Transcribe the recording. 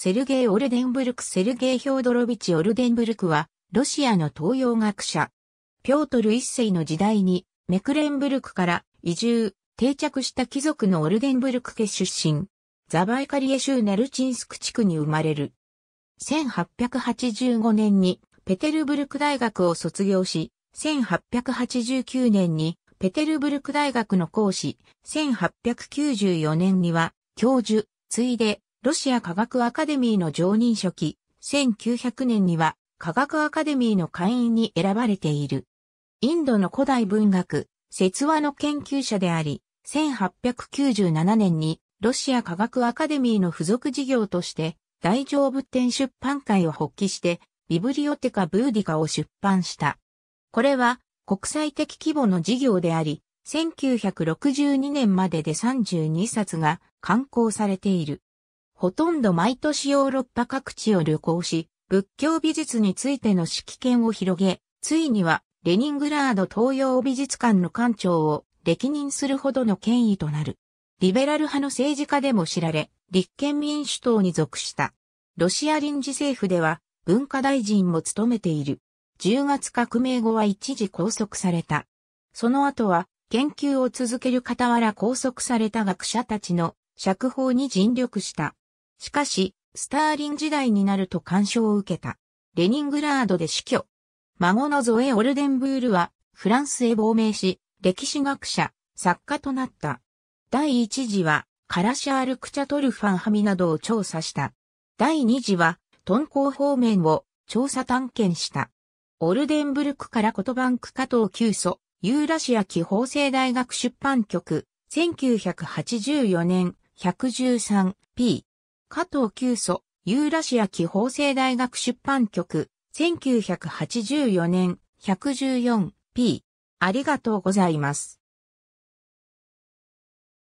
セルゲイ・オルデンブルクセルゲイ・ヒョードロビチ・オルデンブルクは、ロシアの東洋学者。ピョートル一世の時代に、メクレンブルクから移住、定着した貴族のオルデンブルク家出身。ザバイカリエ州ネルチンスク地区に生まれる。1885年にペテルブルク大学を卒業し、1889年にペテルブルク大学の講師、1894年には教授、ついでロシア科学アカデミーの常任書記、1900年には科学アカデミーの会員に選ばれている。インドの古代文学、説話の研究者であり、1897年にロシア科学アカデミーの付属事業として、大乗仏典出版会を発起して、ビブリオテカ・ブーディカを出版した。これは国際的規模の事業であり、1962年までで32冊が刊行されている。ほとんど毎年ヨーロッパ各地を旅行し、仏教美術についての指揮権を広げ、ついにはレニングラード東洋美術館の館長を歴任するほどの権威となる。リベラル派の政治家でも知られ、立憲民主党に属した。ロシア臨時政府では文化大臣も務めている。10月革命後は一時拘束された。その後は研究を続ける傍ら拘束された学者たちの釈放に尽力した。しかし、スターリン時代になると干渉を受けた。レニングラードで死去。孫のゾエ・オルデンブールは、フランスへ亡命し、歴史学者、作家となった。第一次は、カラシャール・クチャトルファンハミなどを調査した。第二次は、トンコ方面を調査探検した。オルデンブルクからコトバンク加藤急祖、ユーラシア気法政大学出版局、1984年 113p。加藤久祖、ユーラシア紀法政大学出版局、1984年 114p。ありがとうございます。